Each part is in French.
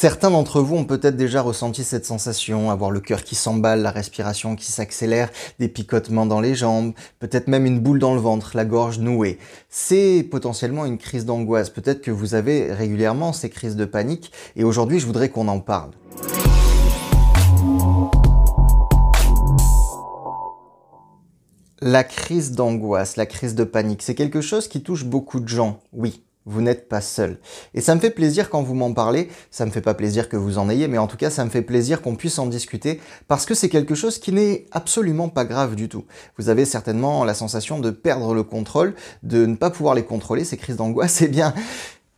Certains d'entre vous ont peut-être déjà ressenti cette sensation, avoir le cœur qui s'emballe, la respiration qui s'accélère, des picotements dans les jambes, peut-être même une boule dans le ventre, la gorge nouée. C'est potentiellement une crise d'angoisse, peut-être que vous avez régulièrement ces crises de panique, et aujourd'hui je voudrais qu'on en parle. La crise d'angoisse, la crise de panique, c'est quelque chose qui touche beaucoup de gens, oui vous n'êtes pas seul. Et ça me fait plaisir quand vous m'en parlez, ça me fait pas plaisir que vous en ayez, mais en tout cas ça me fait plaisir qu'on puisse en discuter, parce que c'est quelque chose qui n'est absolument pas grave du tout. Vous avez certainement la sensation de perdre le contrôle, de ne pas pouvoir les contrôler, ces crises d'angoisse, eh bien,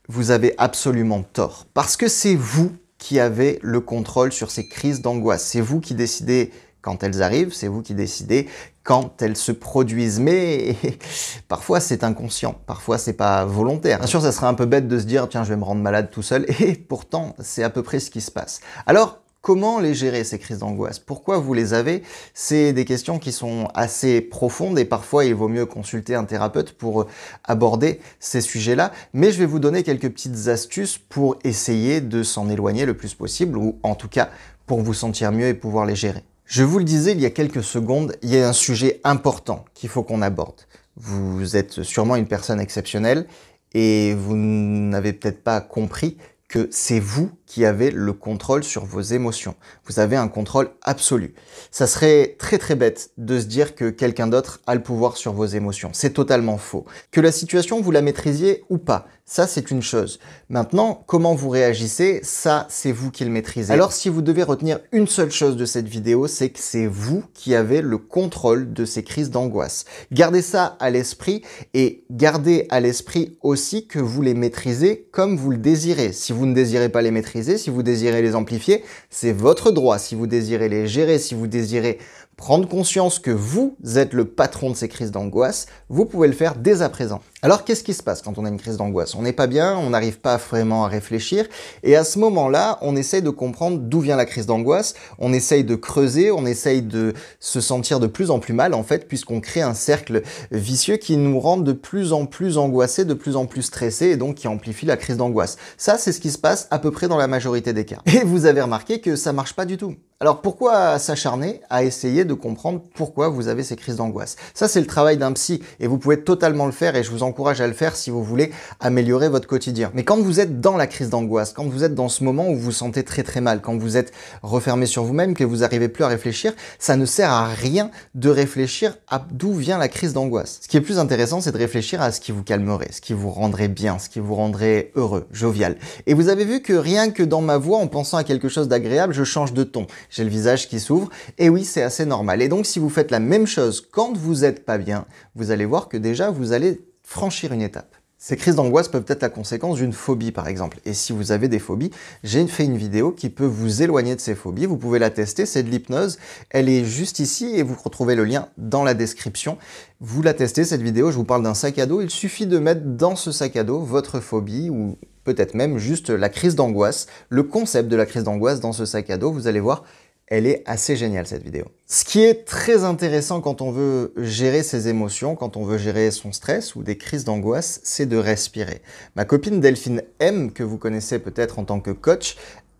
vous avez absolument tort, parce que c'est vous qui avez le contrôle sur ces crises d'angoisse, c'est vous qui décidez quand elles arrivent, c'est vous qui décidez quand elles se produisent. Mais parfois c'est inconscient, parfois c'est pas volontaire. Bien sûr, ça serait un peu bête de se dire tiens, je vais me rendre malade tout seul. Et pourtant, c'est à peu près ce qui se passe. Alors, Comment les gérer, ces crises d'angoisse Pourquoi vous les avez C'est des questions qui sont assez profondes et parfois il vaut mieux consulter un thérapeute pour aborder ces sujets-là. Mais je vais vous donner quelques petites astuces pour essayer de s'en éloigner le plus possible ou en tout cas pour vous sentir mieux et pouvoir les gérer. Je vous le disais il y a quelques secondes, il y a un sujet important qu'il faut qu'on aborde. Vous êtes sûrement une personne exceptionnelle et vous n'avez peut-être pas compris que c'est vous qui avez le contrôle sur vos émotions. Vous avez un contrôle absolu. Ça serait très très bête de se dire que quelqu'un d'autre a le pouvoir sur vos émotions. C'est totalement faux. Que la situation vous la maîtrisiez ou pas, ça, c'est une chose. Maintenant, comment vous réagissez, ça, c'est vous qui le maîtrisez. Alors, si vous devez retenir une seule chose de cette vidéo, c'est que c'est vous qui avez le contrôle de ces crises d'angoisse. Gardez ça à l'esprit et gardez à l'esprit aussi que vous les maîtrisez comme vous le désirez. Si vous ne désirez pas les maîtriser, si vous désirez les amplifier, c'est votre droit. Si vous désirez les gérer, si vous désirez prendre conscience que vous êtes le patron de ces crises d'angoisse, vous pouvez le faire dès à présent. Alors qu'est-ce qui se passe quand on a une crise d'angoisse On n'est pas bien, on n'arrive pas vraiment à réfléchir, et à ce moment-là, on essaye de comprendre d'où vient la crise d'angoisse, on essaye de creuser, on essaye de se sentir de plus en plus mal, en fait, puisqu'on crée un cercle vicieux qui nous rend de plus en plus angoissés, de plus en plus stressés, et donc qui amplifie la crise d'angoisse. Ça, c'est ce qui se passe à peu près dans la majorité des cas. Et vous avez remarqué que ça marche pas du tout. Alors pourquoi s'acharner à essayer de comprendre pourquoi vous avez ces crises d'angoisse Ça c'est le travail d'un psy et vous pouvez totalement le faire et je vous encourage à le faire si vous voulez améliorer votre quotidien. Mais quand vous êtes dans la crise d'angoisse, quand vous êtes dans ce moment où vous vous sentez très très mal, quand vous êtes refermé sur vous-même, que vous n'arrivez plus à réfléchir, ça ne sert à rien de réfléchir à d'où vient la crise d'angoisse. Ce qui est plus intéressant c'est de réfléchir à ce qui vous calmerait, ce qui vous rendrait bien, ce qui vous rendrait heureux, jovial. Et vous avez vu que rien que dans ma voix en pensant à quelque chose d'agréable, je change de ton j'ai le visage qui s'ouvre. Et oui, c'est assez normal. Et donc, si vous faites la même chose quand vous n'êtes pas bien, vous allez voir que déjà, vous allez franchir une étape. Ces crises d'angoisse peuvent être la conséquence d'une phobie, par exemple. Et si vous avez des phobies, j'ai fait une vidéo qui peut vous éloigner de ces phobies. Vous pouvez la tester, c'est de l'hypnose. Elle est juste ici et vous retrouvez le lien dans la description. Vous la testez, cette vidéo, je vous parle d'un sac à dos. Il suffit de mettre dans ce sac à dos votre phobie ou peut-être même juste la crise d'angoisse, le concept de la crise d'angoisse dans ce sac à dos. Vous allez voir, elle est assez géniale cette vidéo. Ce qui est très intéressant quand on veut gérer ses émotions, quand on veut gérer son stress ou des crises d'angoisse, c'est de respirer. Ma copine Delphine M, que vous connaissez peut-être en tant que coach,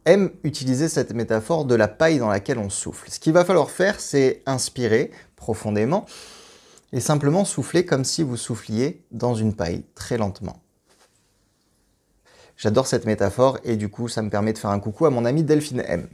aime utiliser cette métaphore de la paille dans laquelle on souffle. Ce qu'il va falloir faire, c'est inspirer profondément et simplement souffler comme si vous souffliez dans une paille, très lentement. J'adore cette métaphore et du coup, ça me permet de faire un coucou à mon ami Delphine M.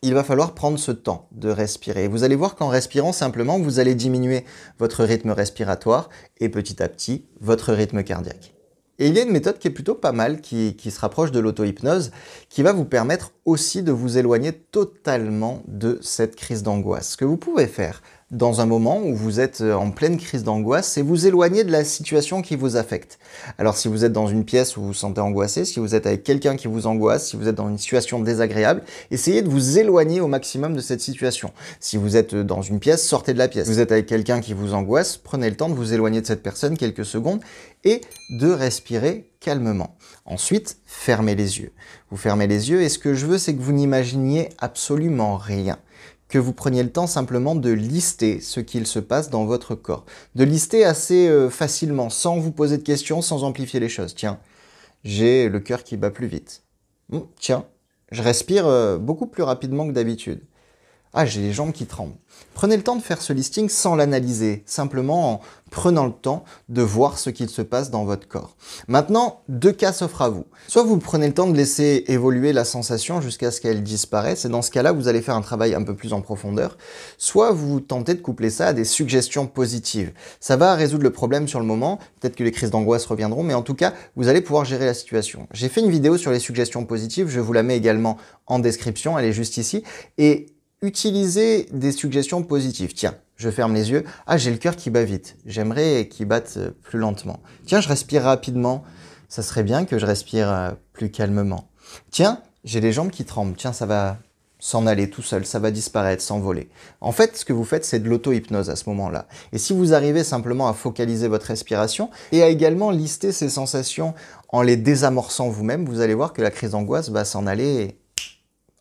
Il va falloir prendre ce temps de respirer. Vous allez voir qu'en respirant simplement, vous allez diminuer votre rythme respiratoire et petit à petit votre rythme cardiaque. Et il y a une méthode qui est plutôt pas mal, qui, qui se rapproche de l'auto-hypnose, qui va vous permettre aussi de vous éloigner totalement de cette crise d'angoisse. Ce que vous pouvez faire dans un moment où vous êtes euh, en pleine crise d'angoisse, c'est vous éloigner de la situation qui vous affecte. Alors si vous êtes dans une pièce où vous vous sentez angoissé, si vous êtes avec quelqu'un qui vous angoisse, si vous êtes dans une situation désagréable, essayez de vous éloigner au maximum de cette situation. Si vous êtes euh, dans une pièce, sortez de la pièce. Si vous êtes avec quelqu'un qui vous angoisse, prenez le temps de vous éloigner de cette personne quelques secondes et de respirer calmement. Ensuite, fermez les yeux. Vous fermez les yeux et ce que je veux, c'est que vous n'imaginiez absolument rien que vous preniez le temps simplement de lister ce qu'il se passe dans votre corps. De lister assez euh, facilement, sans vous poser de questions, sans amplifier les choses. Tiens, j'ai le cœur qui bat plus vite. Hmm, tiens, je respire euh, beaucoup plus rapidement que d'habitude. Ah, j'ai les jambes qui tremblent. Prenez le temps de faire ce listing sans l'analyser, simplement en prenant le temps de voir ce qu'il se passe dans votre corps. Maintenant, deux cas s'offrent à vous. Soit vous prenez le temps de laisser évoluer la sensation jusqu'à ce qu'elle disparaisse, et dans ce cas-là, vous allez faire un travail un peu plus en profondeur, soit vous tentez de coupler ça à des suggestions positives. Ça va résoudre le problème sur le moment, peut-être que les crises d'angoisse reviendront, mais en tout cas, vous allez pouvoir gérer la situation. J'ai fait une vidéo sur les suggestions positives, je vous la mets également en description, elle est juste ici, et Utilisez des suggestions positives. Tiens, je ferme les yeux. Ah, j'ai le cœur qui bat vite. J'aimerais qu'il batte euh, plus lentement. Tiens, je respire rapidement. Ça serait bien que je respire euh, plus calmement. Tiens, j'ai les jambes qui tremblent. Tiens, ça va s'en aller tout seul, ça va disparaître, s'envoler. En fait, ce que vous faites, c'est de l'auto-hypnose à ce moment-là. Et si vous arrivez simplement à focaliser votre respiration et à également lister ces sensations en les désamorçant vous-même, vous allez voir que la crise d'angoisse va s'en aller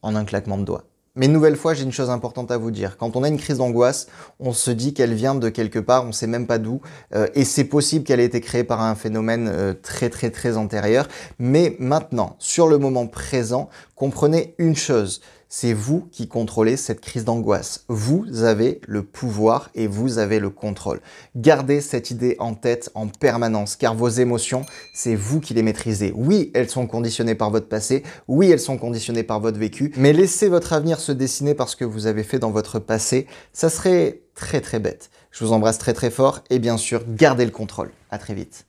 en un claquement de doigts. Mais une nouvelle fois, j'ai une chose importante à vous dire. Quand on a une crise d'angoisse, on se dit qu'elle vient de quelque part, on ne sait même pas d'où, euh, et c'est possible qu'elle ait été créée par un phénomène euh, très très très antérieur. Mais maintenant, sur le moment présent, comprenez une chose, c'est vous qui contrôlez cette crise d'angoisse. Vous avez le pouvoir et vous avez le contrôle. Gardez cette idée en tête en permanence, car vos émotions, c'est vous qui les maîtrisez. Oui, elles sont conditionnées par votre passé, oui, elles sont conditionnées par votre vécu, mais laissez votre avenir se dessiner par ce que vous avez fait dans votre passé, ça serait très très bête. Je vous embrasse très très fort et bien sûr, gardez le contrôle. À très vite.